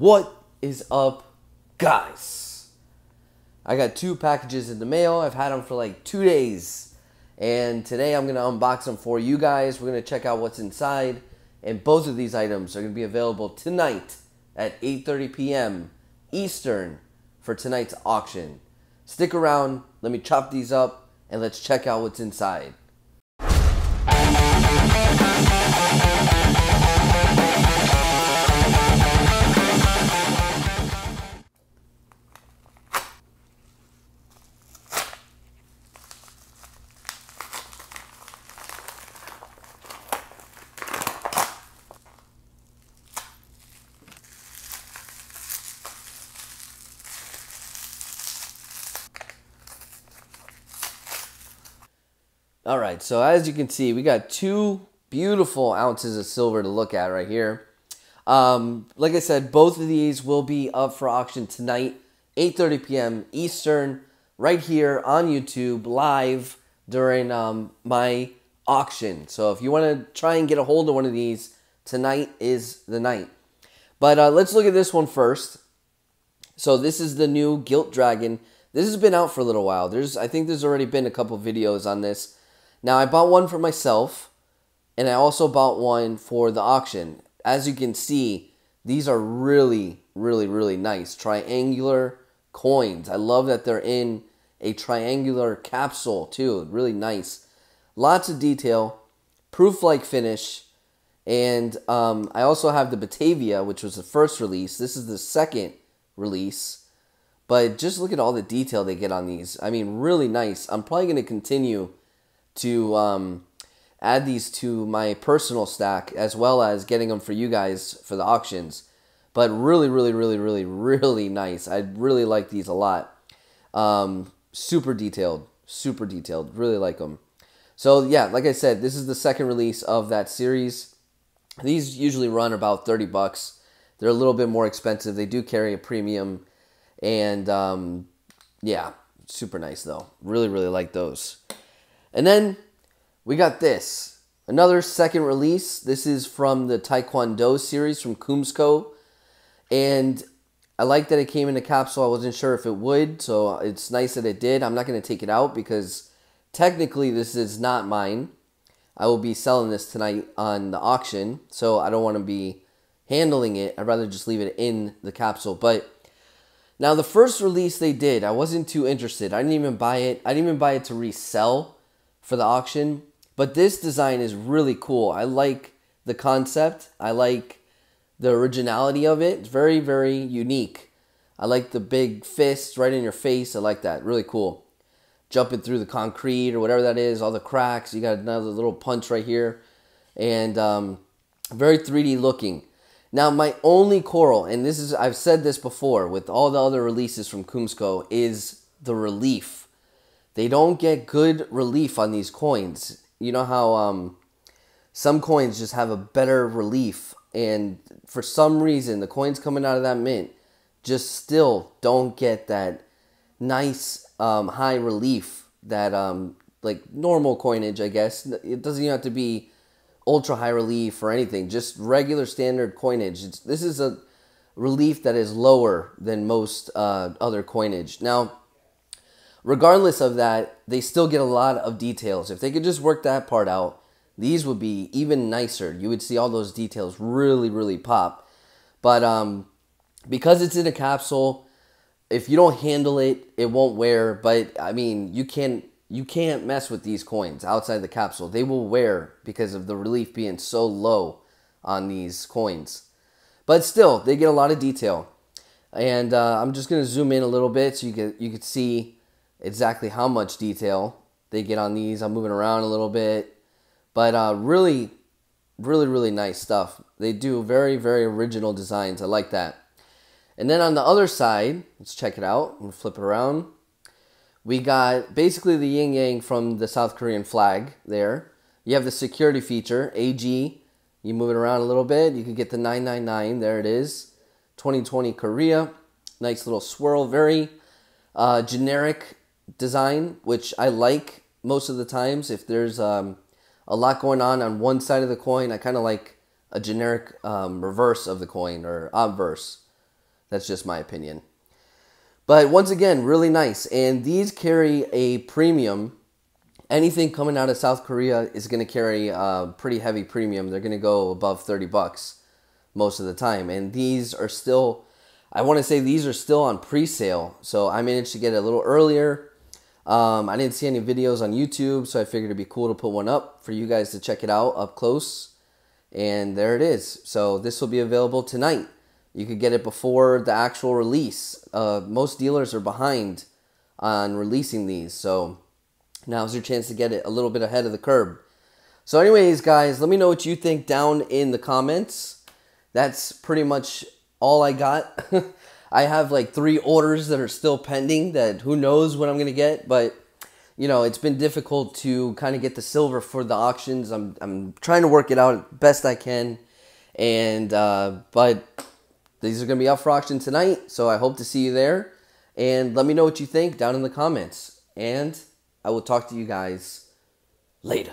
What is up, guys? I got two packages in the mail. I've had them for like two days. And today I'm going to unbox them for you guys. We're going to check out what's inside. And both of these items are going to be available tonight at 8.30 p.m. Eastern for tonight's auction. Stick around. Let me chop these up and let's check out what's inside. All right, so as you can see, we got two beautiful ounces of silver to look at right here. Um, like I said, both of these will be up for auction tonight, 8.30 p.m. Eastern, right here on YouTube, live during um, my auction. So if you want to try and get a hold of one of these, tonight is the night. But uh, let's look at this one first. So this is the new gilt Dragon. This has been out for a little while. There's, I think there's already been a couple videos on this. Now, I bought one for myself, and I also bought one for the auction. As you can see, these are really, really, really nice triangular coins. I love that they're in a triangular capsule, too. Really nice. Lots of detail, proof like finish. And um, I also have the Batavia, which was the first release. This is the second release. But just look at all the detail they get on these. I mean, really nice. I'm probably going to continue to um, add these to my personal stack as well as getting them for you guys for the auctions. But really, really, really, really, really nice. I really like these a lot. Um, super detailed, super detailed. Really like them. So yeah, like I said, this is the second release of that series. These usually run about thirty bucks. They're a little bit more expensive. They do carry a premium, and um, yeah, super nice though. Really, really like those. And then we got this another second release. This is from the Taekwondo series from Kumsko. And I like that it came in a capsule. I wasn't sure if it would, so it's nice that it did. I'm not going to take it out because technically this is not mine. I will be selling this tonight on the auction, so I don't want to be handling it. I'd rather just leave it in the capsule. But now the first release they did, I wasn't too interested. I didn't even buy it. I didn't even buy it to resell for the auction. But this design is really cool. I like the concept. I like the originality of it. It's very, very unique. I like the big fists right in your face. I like that. Really cool. Jumping through the concrete or whatever that is, all the cracks. You got another little punch right here. And um, very 3D looking. Now, my only coral, and this is, I've said this before with all the other releases from Kumsko, is the relief they don't get good relief on these coins. You know how um, some coins just have a better relief, and for some reason, the coins coming out of that mint just still don't get that nice um, high relief that um, like normal coinage, I guess. It doesn't even have to be ultra high relief or anything, just regular standard coinage. It's, this is a relief that is lower than most uh, other coinage. Now, regardless of that, they still get a lot of details. If they could just work that part out, these would be even nicer. You would see all those details really, really pop. But um, because it's in a capsule, if you don't handle it, it won't wear. But I mean, you can you can't mess with these coins outside the capsule. They will wear because of the relief being so low on these coins. But still, they get a lot of detail. And uh, I'm just gonna zoom in a little bit so you can you can see exactly how much detail they get on these. I'm moving around a little bit, but uh, really, really, really nice stuff. They do very, very original designs. I like that. And then on the other side, let's check it out and flip it around. We got basically the yin yang from the South Korean flag there. You have the security feature, AG. You move it around a little bit, you can get the 999. There it is. 2020 Korea. Nice little swirl. Very uh, generic design, which I like most of the times. If there's um, a lot going on on one side of the coin, I kind of like a generic um, reverse of the coin or obverse. That's just my opinion. But once again, really nice. And these carry a premium. Anything coming out of South Korea is going to carry a pretty heavy premium. They're going to go above 30 bucks most of the time. And these are still, I want to say these are still on pre sale. So I managed to get it a little earlier. Um, I didn't see any videos on YouTube, so I figured it'd be cool to put one up for you guys to check it out up close. And there it is. So this will be available tonight. You could get it before the actual release. Uh, most dealers are behind on releasing these, so now's your chance to get it a little bit ahead of the curb. So, anyways, guys, let me know what you think down in the comments. That's pretty much all I got. I have like three orders that are still pending that who knows what I'm going to get, but you know, it's been difficult to kind of get the silver for the auctions. I'm, I'm trying to work it out best I can. And, uh, but these are going to be up for auction tonight. So I hope to see you there. And let me know what you think down in the comments. And I will talk to you guys later.